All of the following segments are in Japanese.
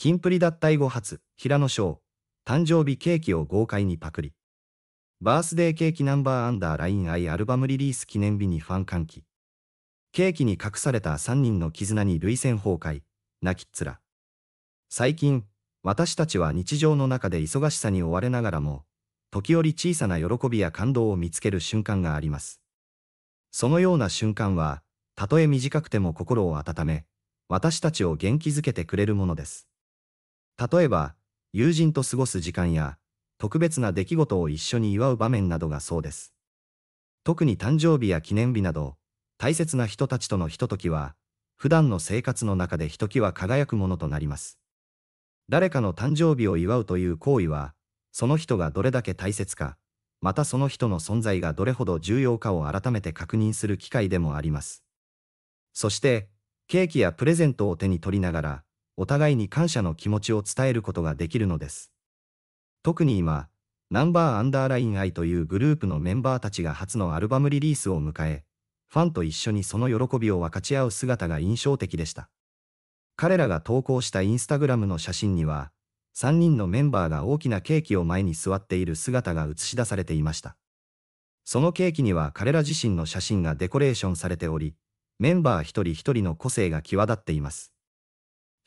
キンプリ脱退後初、平野翔、誕生日ケーキを豪快にパクリ。バースデーケーキナンバーアンダーラインアイアルバムリリース記念日にファン歓喜。ケーキに隠された3人の絆に涙腺崩壊、泣きっ面。最近、私たちは日常の中で忙しさに追われながらも、時折小さな喜びや感動を見つける瞬間があります。そのような瞬間は、たとえ短くても心を温め、私たちを元気づけてくれるものです。例えば、友人と過ごす時間や、特別な出来事を一緒に祝う場面などがそうです。特に誕生日や記念日など、大切な人たちとのひとときは、普段の生活の中でひときわ輝くものとなります。誰かの誕生日を祝うという行為は、その人がどれだけ大切か、またその人の存在がどれほど重要かを改めて確認する機会でもあります。そして、ケーキやプレゼントを手に取りながら、お互いに感謝の気持ちを伝えることができるのです。特に今、ナンバーアンダーライン I というグループのメンバーたちが初のアルバムリリースを迎え、ファンと一緒にその喜びを分かち合う姿が印象的でした。彼らが投稿したインスタグラムの写真には、3人のメンバーが大きなケーキを前に座っている姿が映し出されていました。そのケーキには彼ら自身の写真がデコレーションされており、メンバー一人一人の個性が際立っています。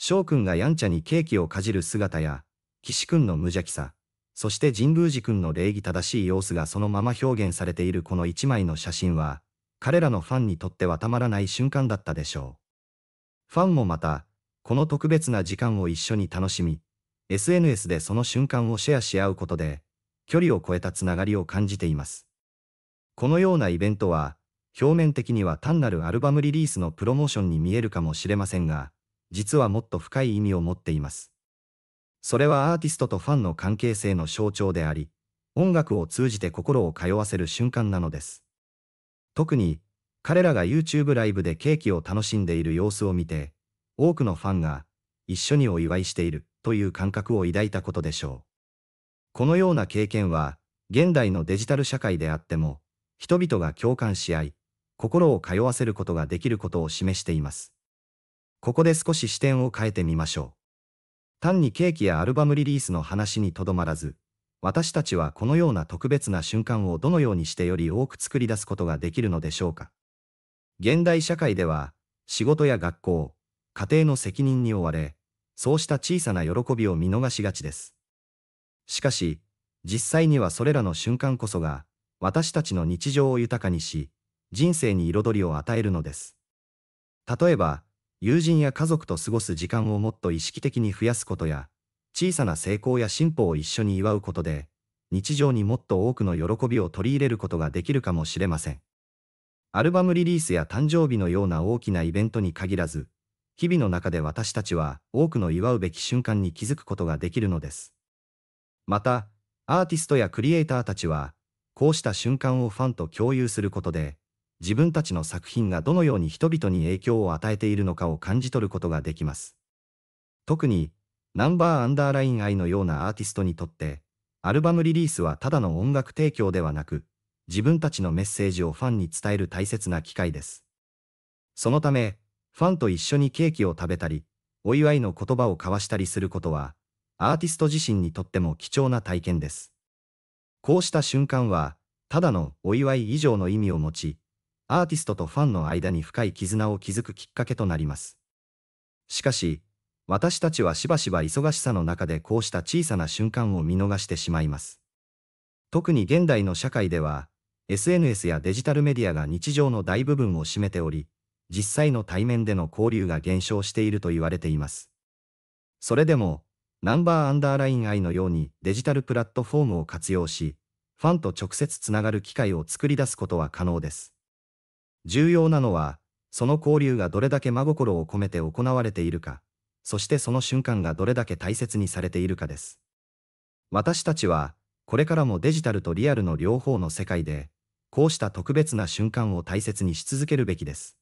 翔くんがやんちゃにケーキをかじる姿や、岸くんの無邪気さ、そして神宮寺くんの礼儀正しい様子がそのまま表現されているこの一枚の写真は、彼らのファンにとってはたまらない瞬間だったでしょう。ファンもまた、この特別な時間を一緒に楽しみ、SNS でその瞬間をシェアし合うことで、距離を超えたつながりを感じています。このようなイベントは、表面的には単なるアルバムリリースのプロモーションに見えるかもしれませんが、実はもっと深い意味を持っています。それはアーティストとファンの関係性の象徴であり、音楽を通じて心を通わせる瞬間なのです。特に、彼らが YouTube ライブでケーキを楽しんでいる様子を見て、多くのファンが、一緒にお祝いしているという感覚を抱いたことでしょう。このような経験は、現代のデジタル社会であっても、人々が共感し合い、心を通わせることができることを示しています。ここで少し視点を変えてみましょう。単にケーキやアルバムリリースの話にとどまらず、私たちはこのような特別な瞬間をどのようにしてより多く作り出すことができるのでしょうか。現代社会では、仕事や学校、家庭の責任に追われ、そうした小さな喜びを見逃しがちです。しかし、実際にはそれらの瞬間こそが、私たちの日常を豊かにし、人生に彩りを与えるのです。例えば、友人や家族と過ごす時間をもっと意識的に増やすことや、小さな成功や進歩を一緒に祝うことで、日常にもっと多くの喜びを取り入れることができるかもしれません。アルバムリリースや誕生日のような大きなイベントに限らず、日々の中で私たちは多くの祝うべき瞬間に気づくことができるのです。また、アーティストやクリエイターたちは、こうした瞬間をファンと共有することで、自分たちの作品がどのように人々に影響を与えているのかを感じ取ることができます。特に、ナンバーアンダーライン愛のようなアーティストにとって、アルバムリリースはただの音楽提供ではなく、自分たちのメッセージをファンに伝える大切な機会です。そのため、ファンと一緒にケーキを食べたり、お祝いの言葉を交わしたりすることは、アーティスト自身にとっても貴重な体験です。こうした瞬間は、ただのお祝い以上の意味を持ち、アーティストとファンの間に深い絆を築くきっかけとなります。しかし、私たちはしばしば忙しさの中でこうした小さな瞬間を見逃してしまいます。特に現代の社会では、SNS やデジタルメディアが日常の大部分を占めており、実際の対面での交流が減少していると言われています。それでも、ナンバーアンダーライン愛のようにデジタルプラットフォームを活用し、ファンと直接つながる機会を作り出すことは可能です。重要なのは、その交流がどれだけ真心を込めて行われているか、そしてその瞬間がどれだけ大切にされているかです。私たちは、これからもデジタルとリアルの両方の世界で、こうした特別な瞬間を大切にし続けるべきです。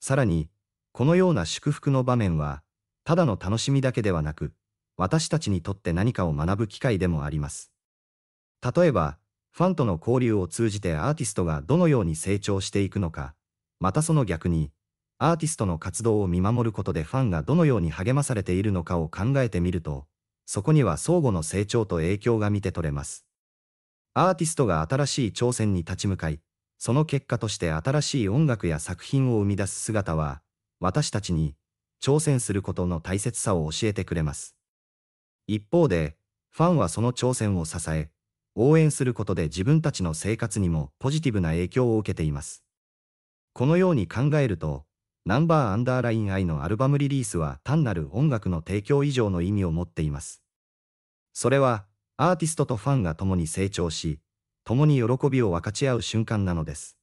さらに、このような祝福の場面は、ただの楽しみだけではなく、私たちにとって何かを学ぶ機会でもあります。例えば、ファンとの交流を通じてアーティストがどのように成長していくのか、またその逆に、アーティストの活動を見守ることでファンがどのように励まされているのかを考えてみると、そこには相互の成長と影響が見て取れます。アーティストが新しい挑戦に立ち向かい、その結果として新しい音楽や作品を生み出す姿は、私たちに挑戦することの大切さを教えてくれます。一方で、ファンはその挑戦を支え、応援することで自分たちの生活にもポジティブな影響を受けています。このように考えると、ナンバーアンダーライン I のアルバムリリースは単なる音楽の提供以上の意味を持っています。それは、アーティストとファンが共に成長し、共に喜びを分かち合う瞬間なのです。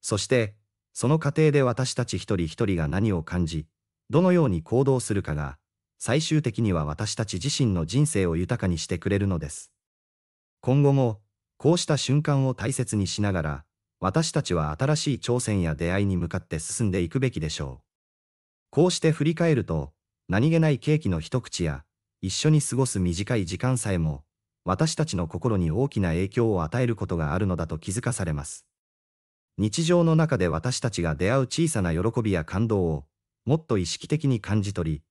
そして、その過程で私たち一人一人が何を感じ、どのように行動するかが、最終的には私たち自身の人生を豊かにしてくれるのです。今後も、こうした瞬間を大切にしながら、私たちは新しい挑戦や出会いに向かって進んでいくべきでしょう。こうして振り返ると、何気ないケーキの一口や、一緒に過ごす短い時間さえも、私たちの心に大きな影響を与えることがあるのだと気づかされます。日常の中で私たちが出会う小さな喜びや感動を、もっと意識的に感じ取り、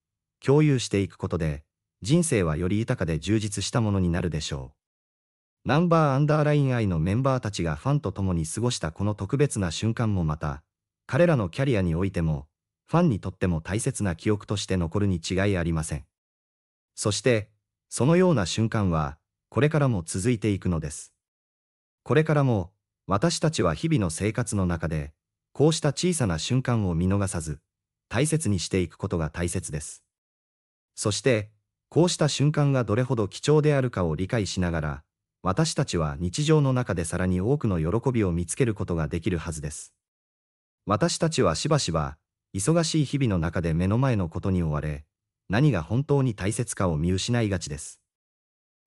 共有していくことで、人生はより豊かで充実したものになるでしょう。ナンバーアンダーライン I のメンバーたちがファンと共に過ごしたこの特別な瞬間もまた、彼らのキャリアにおいても、ファンにとっても大切な記憶として残るに違いありません。そして、そのような瞬間は、これからも続いていくのです。これからも、私たちは日々の生活の中で、こうした小さな瞬間を見逃さず、大切にしていくことが大切です。そして、こうした瞬間がどれほど貴重であるかを理解しながら、私たちは日常の中でさらに多くの喜びを見つけることができるはずです。私たちはしばしば、忙しい日々の中で目の前のことに追われ、何が本当に大切かを見失いがちです。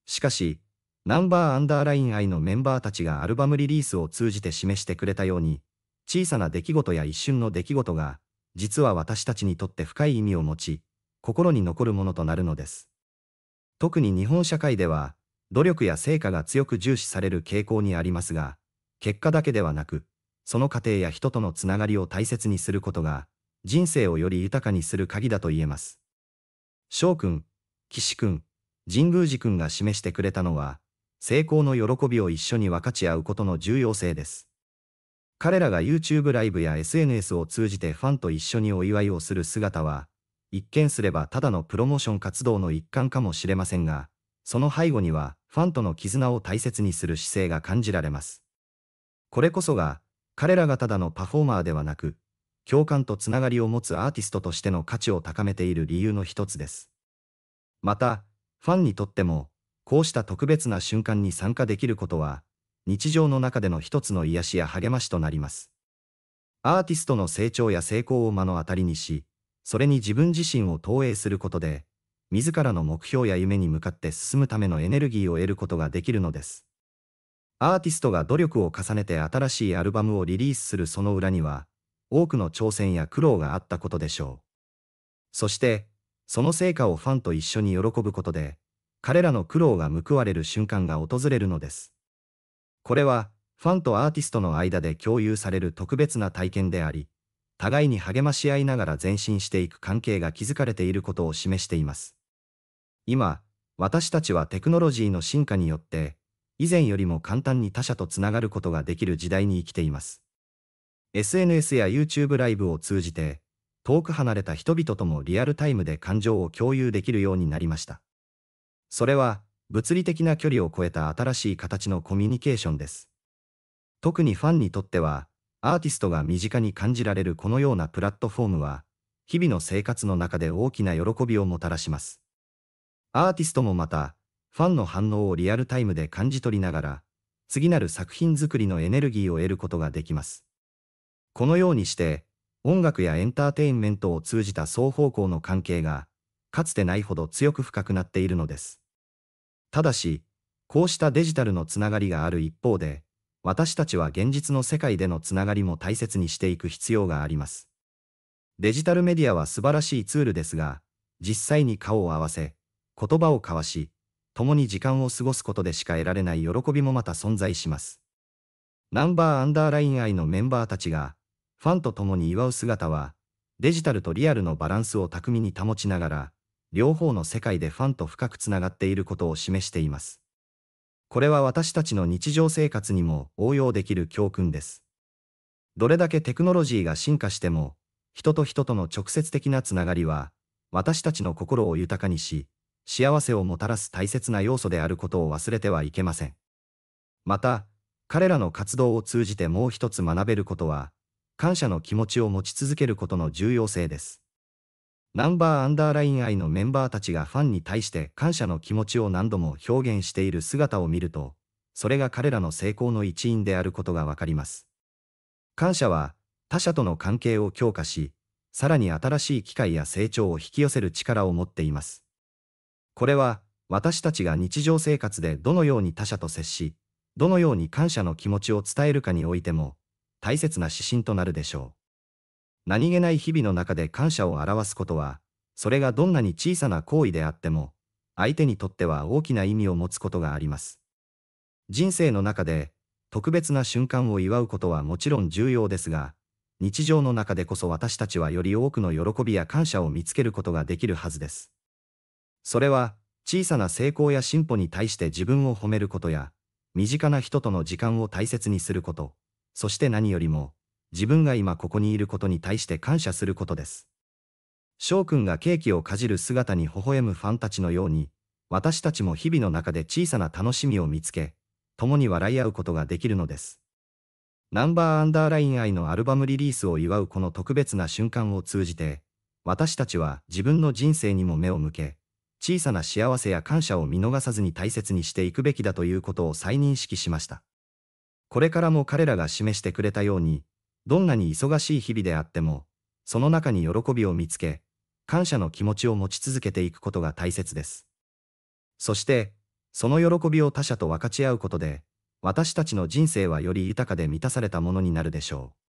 しかし、ナンバーアンダーライン愛のメンバーたちがアルバムリリースを通じて示してくれたように、小さな出来事や一瞬の出来事が、実は私たちにとって深い意味を持ち、心に残るものとなるのです。特に日本社会では、努力や成果が強く重視される傾向にありますが、結果だけではなく、その過程や人とのつながりを大切にすることが、人生をより豊かにする鍵だと言えます。翔くん、岸くん、神宮寺くんが示してくれたのは、成功の喜びを一緒に分かち合うことの重要性です。彼らが YouTube ライブや SNS を通じてファンと一緒にお祝いをする姿は、一見すればただのプロモーション活動の一環かもしれませんが、その背後には、ファンとの絆を大切にする姿勢が感じられます。これこそが、彼らがただのパフォーマーではなく、共感とつながりを持つアーティストとしての価値を高めている理由の一つです。また、ファンにとっても、こうした特別な瞬間に参加できることは、日常の中での一つの癒しや励ましとなります。アーティストの成長や成功を目の当たりにし、それに自分自身を投影することで、自らの目標や夢に向かって進むためのエネルギーを得ることができるのです。アーティストが努力を重ねて新しいアルバムをリリースするその裏には、多くの挑戦や苦労があったことでしょう。そして、その成果をファンと一緒に喜ぶことで、彼らの苦労が報われる瞬間が訪れるのです。これは、ファンとアーティストの間で共有される特別な体験であり、互いに励まし合いながら前進していく関係が築かれていることを示しています。今、私たちはテクノロジーの進化によって、以前よりも簡単に他者とつながることができる時代に生きています。SNS や YouTube ライブを通じて、遠く離れた人々ともリアルタイムで感情を共有できるようになりました。それは、物理的な距離を超えた新しい形のコミュニケーションです。特にファンにとっては、アーティストが身近に感じられるこのようなプラットフォームは、日々の生活の中で大きな喜びをもたらします。アーティストもまた、ファンの反応をリアルタイムで感じ取りながら、次なる作品作りのエネルギーを得ることができます。このようにして、音楽やエンターテインメントを通じた双方向の関係が、かつてないほど強く深くなっているのです。ただし、こうしたデジタルのつながりがある一方で、私たちは現実の世界でのつながりも大切にしていく必要があります。デジタルメディアは素晴らしいツールですが、実際に顔を合わせ、言葉を交わし、共に時間を過ごすことでしか得られない喜びもまた存在します。ナンバーアンダーライン愛のメンバーたちが、ファンと共に祝う姿は、デジタルとリアルのバランスを巧みに保ちながら、両方の世界でファンと深くつながっていることを示しています。これは私たちの日常生活にも応用できる教訓です。どれだけテクノロジーが進化しても、人と人との直接的なつながりは、私たちの心を豊かにし、幸せをもたらす大切な要素であることを忘れてはいけません。また、彼らの活動を通じてもう一つ学べることは、感謝の気持ちを持ち続けることの重要性です。ナンバーアンダーライン愛のメンバーたちがファンに対して感謝の気持ちを何度も表現している姿を見ると、それが彼らの成功の一因であることがわかります。感謝は、他者との関係を強化し、さらに新しい機会や成長を引き寄せる力を持っています。これは私たちが日常生活でどのように他者と接し、どのように感謝の気持ちを伝えるかにおいても、大切な指針となるでしょう。何気ない日々の中で感謝を表すことは、それがどんなに小さな行為であっても、相手にとっては大きな意味を持つことがあります。人生の中で、特別な瞬間を祝うことはもちろん重要ですが、日常の中でこそ私たちはより多くの喜びや感謝を見つけることができるはずです。それは、小さな成功や進歩に対して自分を褒めることや、身近な人との時間を大切にすること、そして何よりも、自分が今ここにいることに対して感謝することです。翔くんがケーキをかじる姿に微笑むファンたちのように、私たちも日々の中で小さな楽しみを見つけ、共に笑い合うことができるのです。ナンバーアンダーライン愛のアルバムリリースを祝うこの特別な瞬間を通じて、私たちは自分の人生にも目を向け、小さな幸せや感謝を見逃さずに大切にしていくべきだということを再認識しました。これからも彼らが示してくれたように、どんなに忙しい日々であっても、その中に喜びを見つけ、感謝の気持ちを持ち続けていくことが大切です。そして、その喜びを他者と分かち合うことで、私たちの人生はより豊かで満たされたものになるでしょう。